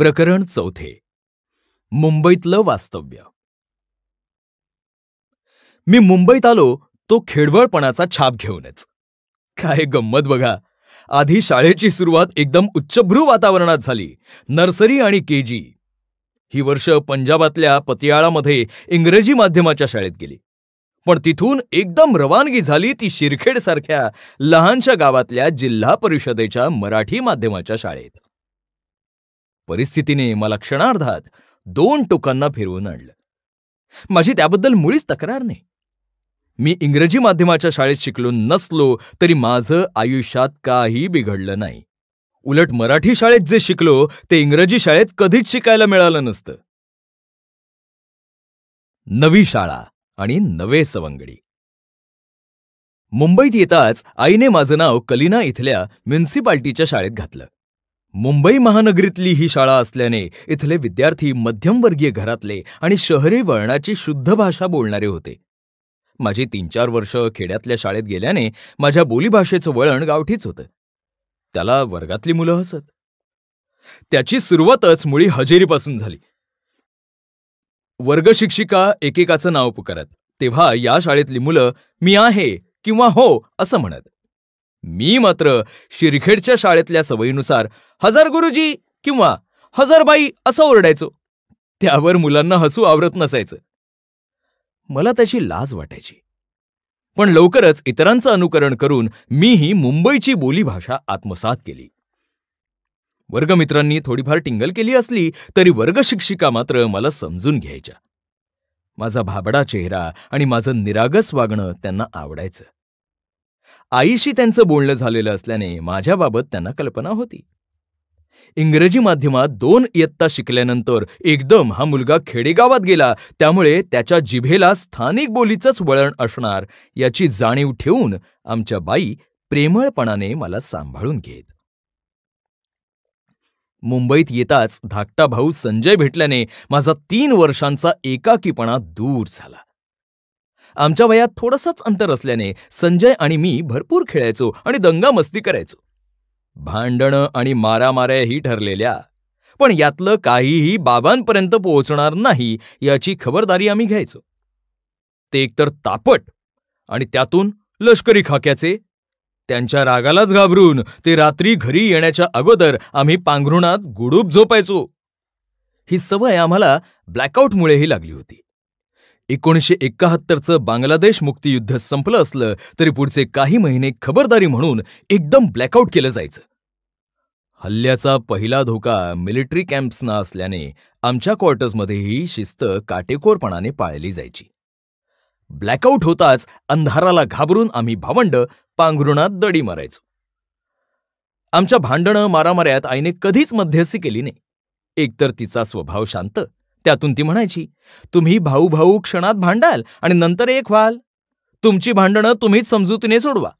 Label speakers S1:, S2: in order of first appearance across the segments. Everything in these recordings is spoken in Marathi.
S1: प्रकरण चौथे मुंबईतलं वास्तव्य मी मुंबईत आलो तो खेडवळपणाचा छाप घेऊनच काय गंमत बघा आधी शाळेची सुरुवात एकदम उच्चभ्रू वातावरणात झाली नर्सरी आणि के जी ही वर्ष पंजाबातल्या पतियाळामध्ये इंग्रजी माध्यमाच्या शाळेत गेली पण तिथून एकदम रवानगी झाली ती शिरखेडसारख्या लहानशा गावातल्या जिल्हा परिषदेच्या मराठी माध्यमाच्या शाळेत परिस्थितीने मला क्षणार्धात दोन टोकांना फिरवून आणलं माझी त्याबद्दल मुळीच तक्रार नाही मी इंग्रजी माध्यमाच्या शाळेत शिकलो नसलो तरी माझं आयुष्यात काही बिघडलं नाही उलट मराठी शाळेत जे शिकलो ते इंग्रजी शाळेत कधीच शिकायला मिळालं नसतं नवी शाळा आणि नवे सवंगडी मुंबईत येताच आईने माझं नाव कलिना इथल्या म्युन्सिपाल्टीच्या शाळेत घातलं मुंबई महानगरीतली ही शाळा असल्याने इथले विद्यार्थी मध्यमवर्गीय घरातले आणि शहरी वळणाची शुद्ध भाषा बोलणारे होते माझी तीन चार वर्ष खेड्यातल्या शाळेत गेल्याने माझ्या बोलीभाषेचं वळण गावठीच होतं त्याला वर्गातली मुलं हसत त्याची सुरुवातच मुळी हजेरीपासून झाली वर्गशिक्षिका एकेकाचं नाव पुकारत तेव्हा या शाळेतली मुलं मी आहे किंवा हो असं म्हणत मी मात्र शिरखेडच्या शाळेतल्या सवयीनुसार हजार गुरुजी किंवा हजारबाई बाई असं ओरडायचो त्यावर मुलांना हसू आवरत नसायचं मला त्याची लाज वाटायची पण लवकरच इतरांचं अनुकरण करून मीही मुंबईची बोलीभाषा आत्मसात केली वर्गमित्रांनी थोडीफार टिंगल केली असली तरी वर्गशिक्षिका मात्र मला समजून घ्यायच्या माझा भाबडा चेहरा आणि माझं निरागस वागणं त्यांना आवडायचं आईशी त्यांचं बोलणं झालेलं असल्याने माझ्याबाबत त्यांना कल्पना होती इंग्रजी माध्यमात दोन इयत्ता शिकल्यानंतर एकदम हा मुलगा खेडेगावात गेला त्यामुळे त्याच्या जिभेला स्थानिक बोलीचंच वळण असणार याची जाणीव ठेवून आमच्या बाई प्रेमळपणाने मला सांभाळून घेत मुंबईत येताच धाकटा भाऊ संजय भेटल्याने माझा तीन वर्षांचा एकाकीपणा दूर झाला आमच्या वयात थोडंसंच अंतर असल्याने संजय आणि मी भरपूर खेळायचो आणि दंगा मस्ती करायचो भांडणं आणि मारामाऱ्याही ठरलेल्या पण यातलं काहीही बाबांपर्यंत पोहोचणार नाही याची खबरदारी आम्ही घ्यायचो ते एकतर तापट आणि त्यातून लष्करी खाक्याचे त्यांच्या रागालाच घाबरून ते रात्री घरी येण्याच्या अगोदर आम्ही पांघरुणात गुडूप झोपायचो ही सवय आम्हाला ब्लॅकआउटमुळेही लागली होती एकोणीसशे एक्काहत्तरचं बांगलादेश मुक्तियुद्ध संपलं असलं तरी पुढचे काही महिने खबरदारी म्हणून एकदम ब्लॅकआउट केलं जायचं हल्ल्याचा पहिला धोका मिलिटरी कॅम्प्सना असल्याने आमच्या क्वार्टर्समध्येही शिस्त काटेकोरपणाने पाळली जायची ब्लॅकआउट होताच अंधाराला घाबरून आम्ही भावंड पांघरुणात दडी मारायचो आमच्या भांडणं मारामाऱ्यात आईने कधीच मध्यस्थी केली नाही एकतर तिचा स्वभाव शांत त्यातून ती म्हणायची तुम्ही भाऊ भाऊ क्षणात भांडाल आणि नंतर एक व्हाल तुमची भांडणं तुम्हीच समजुतीने सोडवा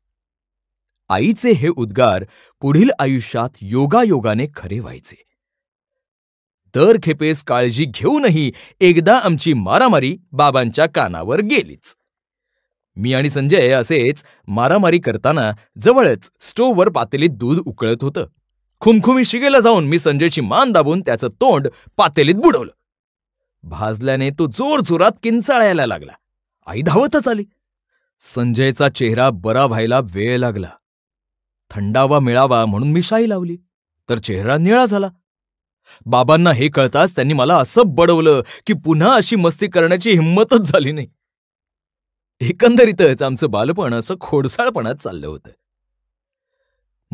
S1: आईचे हे उद्गार पुढील आयुष्यात योगायोगाने खरे व्हायचे दर खेपेस काळजी घेऊनही एकदा आमची मारामारी बाबांच्या कानावर गेलीच मी आणि संजय असेच मारामारी करताना जवळच स्टोववर पातेलीत दूध उकळत होतं खुमखुमी शिगेला जाऊन मी संजयची मान दाबून त्याचं तोंड पातेलीत बुडवलं भाजल्याने तो जोरजोरात किंचाळायला लागला आई धावतच आली संजयचा चेहरा बरा व्हायला वेळ लागला थंडावा मिळावा म्हणून मी शाई लावली तर चेहरा निळा झाला बाबांना हे कळताच त्यांनी मला असं बडवलं की पुन्हा अशी मस्ती करण्याची हिंमतच झाली नाही एकंदरीतच आमचं बालपण असं खोडसाळपणात चाललं होतं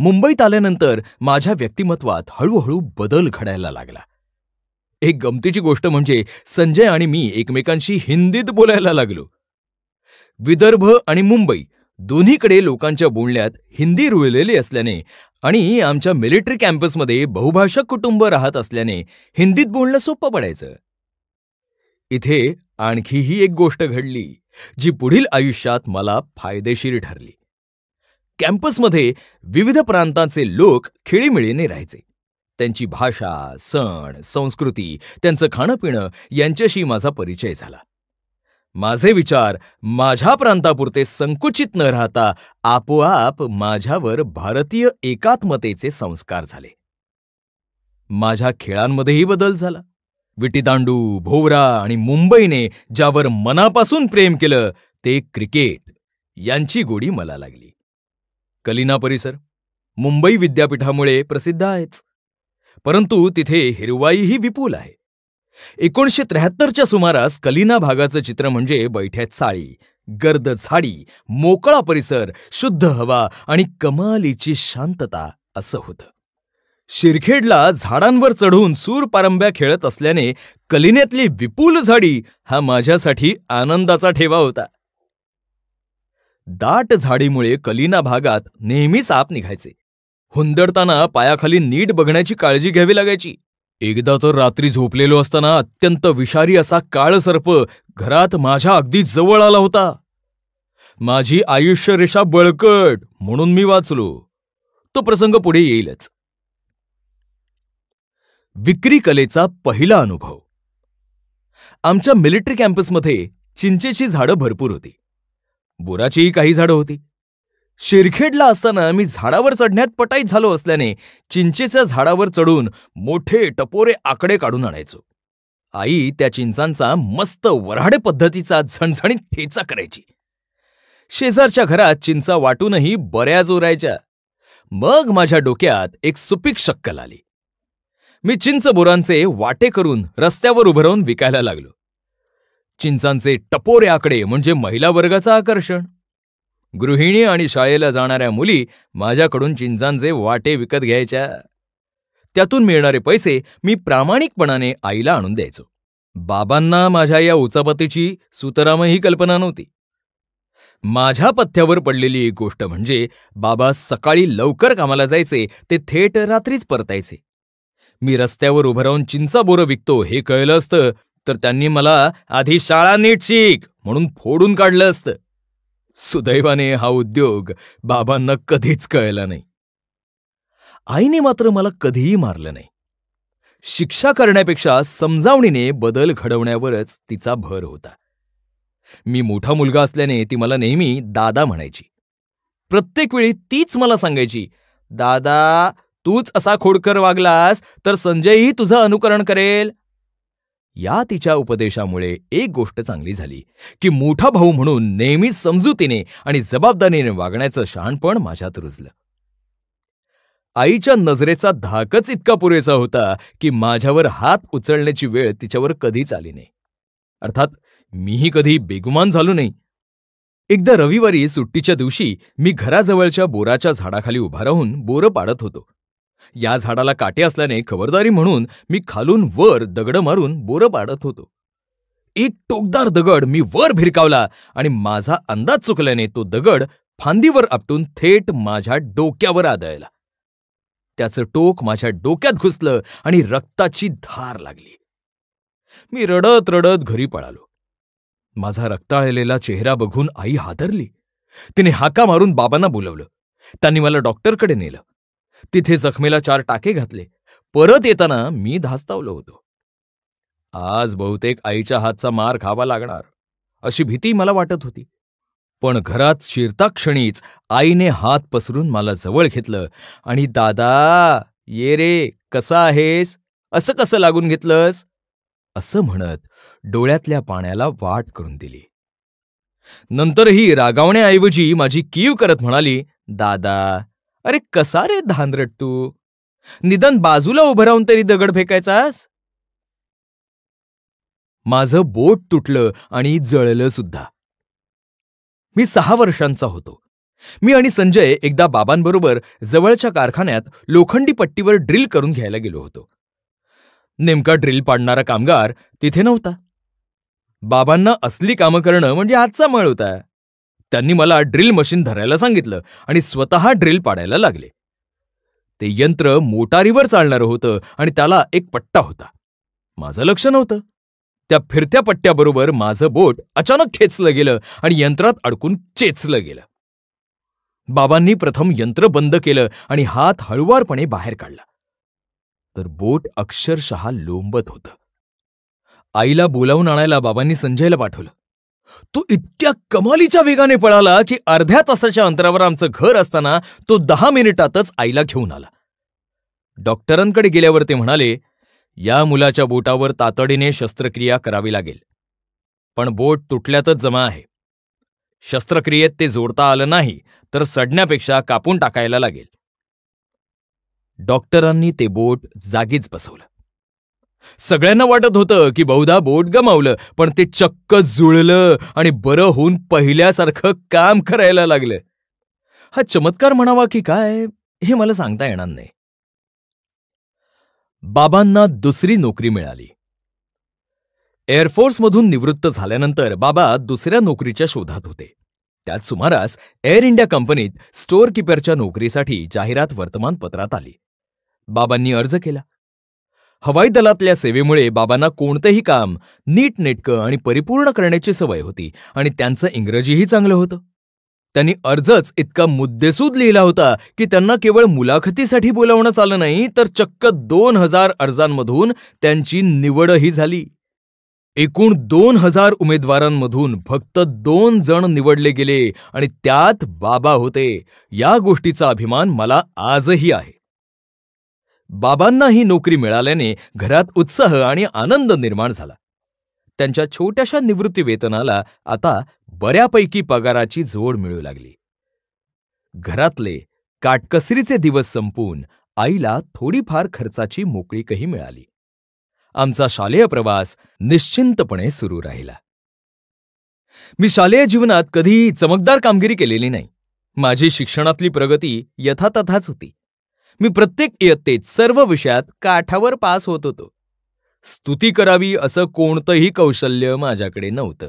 S1: मुंबईत आल्यानंतर माझ्या व्यक्तिमत्वात हळूहळू बदल घडायला लागला एक गमतीची गोष्ट म्हणजे संजय आणि मी एकमेकांशी हिंदीत बोलायला लागलो विदर्भ आणि मुंबई दोन्हीकडे लोकांच्या बोलण्यात हिंदी रुळलेली असल्याने आणि आमच्या मिलिटरी कॅम्पसमध्ये बहुभाषक कुटुंब राहत असल्याने हिंदीत बोलणं सोपं पडायचं इथे आणखीही एक गोष्ट घडली जी पुढील आयुष्यात मला फायदेशीर ठरली कॅम्पसमध्ये विविध प्रांतांचे लोक खेळीमिळीने राहायचे त्यांची भाषा सण संस्कृती त्यांचं खाणंपिणं यांच्याशी माझा परिचय झाला माझे विचार माझ्या प्रांतापुरते संकुचित न राहता आपोआप माझ्यावर भारतीय एकात्मतेचे संस्कार झाले माझ्या खेळांमध्येही बदल झाला विटीदांडू भोवरा आणि मुंबईने ज्यावर मनापासून प्रेम केलं ते क्रिकेट यांची गोडी मला लागली कलिना परिसर मुंबई विद्यापीठामुळे प्रसिद्ध आहेच परंतु तिथे हिरवाईही विपुल आहे एकोणीसशे त्र्याहत्तरच्या सुमारास कलिना भागाचं चित्र म्हणजे बैठ्यात साळी गर्द झाडी मोकळा परिसर शुद्ध हवा आणि कमालीची शांतता असं होतं शिरखेडला झाडांवर चढून सूर पारंब्या खेळत असल्याने कलिन्यातली विपुल झाडी हा माझ्यासाठी आनंदाचा ठेवा होता दाट झाडीमुळे कलिना भागात नेहमीच साप निघायचे हुंदडताना पायाखाली नीट बघण्याची काळजी घ्यावी लागायची एकदा तर रात्री झोपलेलो असताना अत्यंत विषारी असा काळ सर्प घरात माझ्या अगदी जवळ आला होता माझी आयुष्य रेषा बळकट म्हणून मी वाचलो तो प्रसंग पुढे येईलच विक्री कलेचा पहिला अनुभव आमच्या मिलिटरी कॅम्पसमध्ये चिंचेची झाडं भरपूर होती बोराचीही काही झाडं होती शिरखेडला असताना मी झाडावर चढण्यात पटाईत झालो असल्याने चिंचेच्या झाडावर चढून मोठे टपोरे आकडे काढून आणायचो आई त्या चिंचांचा मस्त वऱ्हाडे पद्धतीचा झणझणीत ठेचा करायची शेजारच्या घरात चिंचा वाटूनही बऱ्याच उरायच्या मग माझ्या डोक्यात एक सुपीक शक्कल आली मी चिंच बोरांचे वाटे करून रस्त्यावर उभं राहून विकायला लागलो चिंचांचे टपोरे आकडे म्हणजे महिला वर्गाचं आकर्षण गृहिणी आणि शाळेला जाणाऱ्या मुली माझ्याकडून चिंचांचे वाटे विकत घ्यायच्या त्यातून मिळणारे पैसे मी प्रामाणिकपणाने आईला आणून द्यायचो बाबांना माझ्या या उचापतीची सुतरामही कल्पना नव्हती माझ्या पथ्यावर पडलेली एक गोष्ट म्हणजे बाबा सकाळी लवकर कामाला जायचे ते थेट रात्रीच परतायचे मी रस्त्यावर उभं राहून चिंचा बोरं विकतो हे कळलं असतं तर त्यांनी मला आधी शाळा नीट शिक म्हणून फोडून काढलं असतं सुदैवाने हा उद्योग बाबांना कधीच कळला नाही आईने मात्र मला कधीही मारलं नाही शिक्षा करण्यापेक्षा समजावणीने बदल घडवण्यावरच तिचा भर होता मी मोठा मुलगा असल्याने ती मला नेहमी दादा म्हणायची प्रत्येक वेळी तीच मला सांगायची दादा तूच असा खोडकर वागलास तर संजयही तुझं अनुकरण करेल या तिच्या उपदेशामुळे एक गोष्ट चांगली झाली की मोठा भाऊ म्हणून नेहमीच समजुतीने आणि जबाबदारीने वागण्याचं शहाणपण माझ्यात रुजलं आईच्या नजरेचा धाकच इतका पुरेसा होता की माझ्यावर हात उचलण्याची वेळ तिच्यावर कधीच आली नाही अर्थात मीही कधी बेगुमान झालो नाही एकदा रविवारी सुट्टीच्या दिवशी मी घराजवळच्या बोराच्या झाडाखाली उभा राहून बोरं पाडत होतो या झाडाला काटे असल्याने खबरदारी म्हणून मी खालून वर दगड मारून बोरं पाडत होतो एक टोकदार दगड मी वर भिरकावला आणि माझा अंदाज चुकल्याने तो दगड फांदीवर आपटून थेट माझ्या डोक्यावर आदळला त्याचं टोक माझ्या डोक्यात घुसलं आणि रक्ताची धार लागली मी रडत रडत घरी पळालो माझा रक्ताळलेला चेहरा बघून आई हादरली तिने हाका मारून बाबांना बोलवलं त्यांनी मला डॉक्टरकडे नेलं तिथे जखमेला चार टाके घातले परत येताना मी धास्तावलो होतो आज बहुतेक आईच्या हातचा मार खावा लागणार अशी भीती मला वाटत होती पण घरात शिरता क्षणीच आईने हात पसरून मला जवळ घेतलं आणि दादा ये रे कसा आहेस असं कसं लागून घेतलंस असं म्हणत डोळ्यातल्या पाण्याला वाट करून दिली नंतरही रागावण्याऐवजी माझी कीव करत म्हणाली दादा अरे कसा रे धानरट तू निदान बाजूला उभं राहून तरी दगड फेकायचास माझं बोट तुटलं आणि जळलं सुद्धा मी सहा वर्षांचा होतो मी आणि संजय एकदा बाबांबरोबर जवळच्या कारखान्यात लोखंडी पट्टीवर ड्रिल करून घ्यायला गेलो होतो नेमका ड्रिल पाडणारा कामगार तिथे नव्हता बाबांना असली कामं करणं म्हणजे आजचा मळ होता त्यांनी मला ड्रिल मशीन धरायला सांगितलं आणि स्वतः ड्रिल पाडायला लागले ते यंत्र मोटारीवर चालणारं होतं आणि त्याला एक पट्टा होता माझं लक्ष नव्हतं त्या फिरत्या पट्ट्याबरोबर माझं बोट अचानक खेचलं गेलं आणि यंत्रात अडकून चेचलं गेलं बाबांनी प्रथम यंत्र बंद केलं आणि हात हळुवारपणे बाहेर काढला तर बोट अक्षरशः लोंबत होतं आईला बोलावून आणायला बाबांनी संजयला पाठवलं तो इतक्या कमालीच्या वेगाने पळाला की अर्ध्या तासाच्या अंतरावर आमचं घर असताना तो दहा मिनिटातच आईला घेऊन आला डॉक्टरांकडे गेल्यावर ते म्हणाले या मुलाच्या बोटावर तातडीने शस्त्रक्रिया करावी लागेल पण बोट तुटल्यातच जमा आहे शस्त्रक्रियेत ते जोडता आलं नाही तर सडण्यापेक्षा कापून टाकायला लागेल डॉक्टरांनी ते बोट जागीच बसवलं सगळ्यांना वाटत होतं की बहुधा बोट गमावलं पण ते चक्क जुळलं आणि बरं होऊन पहिल्यासारखं काम करायला लागलं हा चमत्कार म्हणावा की काय हे मला सांगता येणार नाही बाबांना दुसरी नोकरी मिळाली एअरफोर्समधून निवृत्त झाल्यानंतर बाबा दुसऱ्या नोकरीच्या शोधात होते त्याच सुमारास एअर इंडिया कंपनीत स्टोअर किपरच्या नोकरीसाठी जाहिरात वर्तमानपत्रात आली बाबांनी अर्ज केला हवाई दलातल्या सेवेमुळे बाबांना कोणतंही काम नीटनेटकं आणि परिपूर्ण करण्याची सवय होती आणि त्यांचं इंग्रजीही चांगलं होतं त्यांनी अर्जच इतका मुद्देसूद लिहिला होता की त्यांना केवळ मुलाखतीसाठी बोलावणंच आलं नाही तर चक्क दोन हजार अर्जांमधून त्यांची निवडही झाली एकूण दोन हजार उमेदवारांमधून फक्त दोन जण निवडले गेले आणि त्यात बाबा होते या गोष्टीचा अभिमान मला आजही आहे बाबांना ही नोकरी मिळाल्याने घरात उत्साह आणि आनंद निर्माण झाला त्यांच्या छोट्याशा निवृत्तीवेतनाला आता बऱ्यापैकी पगाराची जोड मिळू लागली घरातले काटकसरीचे दिवस संपून आईला थोडीफार खर्चाची मोकळीकही मिळाली आमचा शालेय प्रवास निश्चिंतपणे सुरू राहिला मी शालेय जीवनात कधीही चमकदार कामगिरी केलेली नाही माझी शिक्षणातली प्रगती यथातथाच होती मी प्रत्येक इयत्तेत सर्व विषयात काठावर पास होत होतो स्तुती करावी असं कोणतंही कौशल्य माझ्याकडे नव्हतं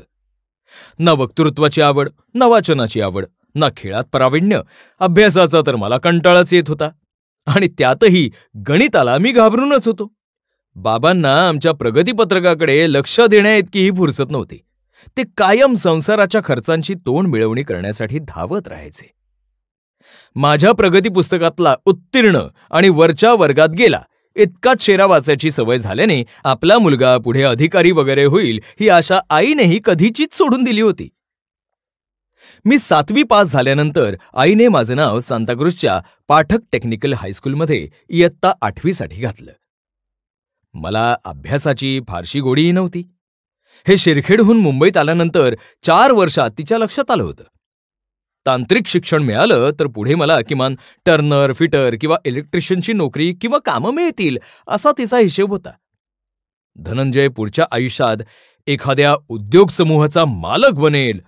S1: ना वक्तृत्वाची आवड ना वाचनाची आवड ना खेळात प्रावीण्य अभ्यासाचा तर मला कंटाळाच येत होता आणि त्यातही गणिताला मी घाबरूनच होतो बाबांना आमच्या प्रगतीपत्रकाकडे लक्ष देण्याइतकीही फुरसत नव्हती ते कायम संसाराच्या खर्चांची तोंड मिळवणी करण्यासाठी धावत राहायचे माझ्या प्रगती पुस्तकातला उत्तीर्ण आणि वरच्या वर्गात गेला इतकाच शेरा वाचायची सवय झाल्याने आपला मुलगा पुढे अधिकारी वगैरे होईल ही आशा आईनेही कधीचीच सोडून दिली होती मी सातवी पास झाल्यानंतर आईने माझं नाव सांताक्रुजच्या पाठक टेक्निकल हायस्कूलमध्ये इयत्ता आठवीसाठी घातलं मला अभ्यासाची फारशी गोडीही नव्हती हे शिरखेडहून मुंबईत आल्यानंतर चार वर्षात तिच्या लक्षात आलं होतं तांत्रिक शिक्षण मिळालं तर पुढे मला किमान टर्नर फिटर किंवा इलेक्ट्रिशियनची नोकरी किंवा कामं मिळतील असा तिचा हिशेब होता धनंजय पुढच्या आयुष्यात एखाद्या उद्योग समूहाचा मालक बनेल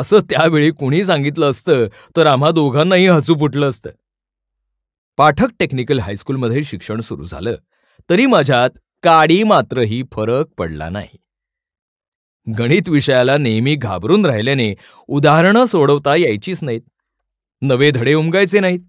S1: असं त्यावेळी कुणी सांगितलं असतं तर आम्हा दोघांनाही हसू फुटलं असतं पाठक टेक्निकल हायस्कूलमध्ये शिक्षण सुरू झालं तरी माझ्यात काडी मात्रही फरक पडला नाही गणित विषयाला नेहमी घाबरून राहिल्याने उदाहरणं सोडवता यायचीच नाहीत नवे धडे उमगायचे नाहीत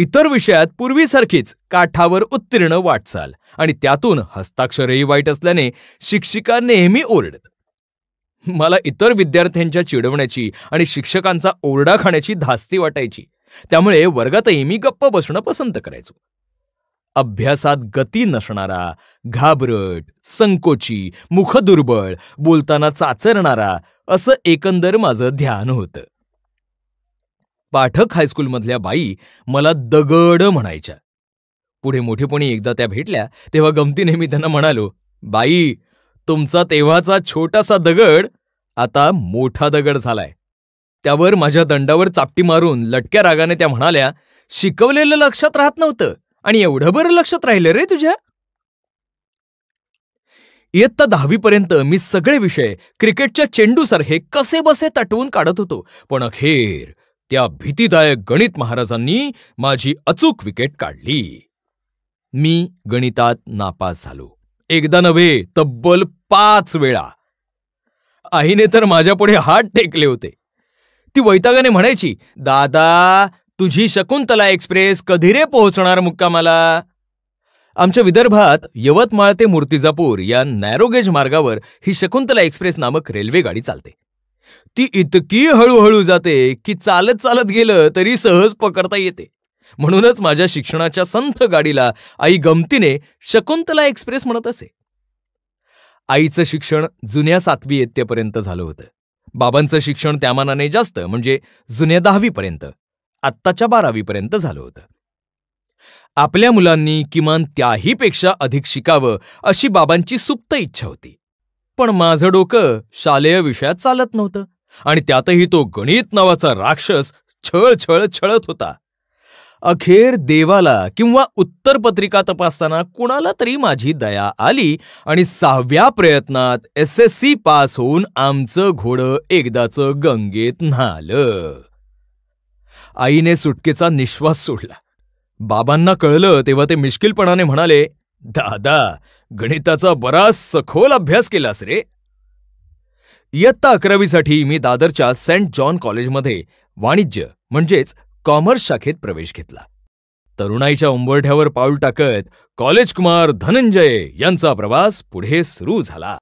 S1: इतर विषयात पूर्वीसारखीच काठावर उत्तीर्ण वाटचाल आणि त्यातून हस्ताक्षरही वाईट असल्याने शिक्षिका नेहमी ओरडत मला इतर विद्यार्थ्यांच्या चिडवण्याची आणि शिक्षकांचा ओरडा खाण्याची धास्ती वाटायची त्यामुळे वर्गातही मी गप्प बसणं पसंत करायचो अभ्यासात गती नसणारा घाबरट संकोची मुखदुर्बळ बोलताना चाचरणारा असं एकंदर माझं ध्यान होतं पाठक हायस्कूलमधल्या बाई मला दगड म्हणायच्या पुढे मोठेपणी एकदा त्या भेटल्या तेव्हा गमतीने मी त्यांना म्हणालो बाई तुमचा तेव्हाचा छोटासा दगड आता मोठा दगड झालाय त्यावर माझ्या दंडावर चापटी मारून लटक्या रागाने त्या म्हणाल्या शिकवलेलं लक्षात राहत नव्हतं आणि एवढं बरं लक्षात राहिलं रे तुझ्या इयत्ता दहावीपर्यंत मी सगळे विषय क्रिकेटच्या चेंडूसारखे कसे बसे तटवून काढत होतो पण अखेर त्या भीतीदायक गणित महाराजांनी माझी अचूक विकेट काढली मी गणितात नापास झालो एकदा नव्हे तब्बल पाच वेळा आईने तर माझ्यापुढे हात टेकले होते ती वैतागाने म्हणायची दादा तुझी शकुंतला एक्सप्रेस कधी रे पोहोचणार मुक्कामाला आमच्या विदर्भात यवतमाळ ते मूर्तिजापूर या नॅरोगेज मार्गावर ही शकुंतला एक्सप्रेस नामक रेल्वे गाडी चालते ती इतकी हळूहळू जाते की चालत चालत गेलं तरी सहज पकडता येते म्हणूनच माझ्या शिक्षणाच्या संथ गाडीला आई गमतीने शकुंतला एक्सप्रेस म्हणत असे आईचं शिक्षण जुन्या सातवी इयत्तेपर्यंत झालं होतं बाबांचं शिक्षण त्यामानाने जास्त म्हणजे जुन्या दहावीपर्यंत आत्ताच्या बारावीपर्यंत झालं होतं आपल्या मुलांनी किमान त्याहीपेक्षा अधिक शिकावं अशी बाबांची सुप्त इच्छा होती पण माझं डोकं शालेय विषयात चालत नव्हतं आणि त्यातही तो गणित नावाचा राक्षस छळ छळ छळत होता अखेर देवाला किंवा उत्तरपत्रिका तपासताना कुणाला तरी माझी दया आली आणि सहाव्या प्रयत्नात एस एस सी पास होऊन आमचं घोडं एकदाचं गंगेत न्हालं आईने सुटकेचा निश्वास सोडला बाबांना कळलं तेव्हा ते मिश्किलपणाने म्हणाले दादा गणिताचा बराच सखोल अभ्यास केलास रे इयत्ता अकरावीसाठी मी दादरच्या सेंट जॉन कॉलेजमध्ये वाणिज्य म्हणजेच कॉमर्स शाखेत प्रवेश घेतला तरुणाईच्या उंबरठ्यावर पाऊल टाकत कॉलेज कुमार धनंजय यांचा प्रवास पुढे सुरू झाला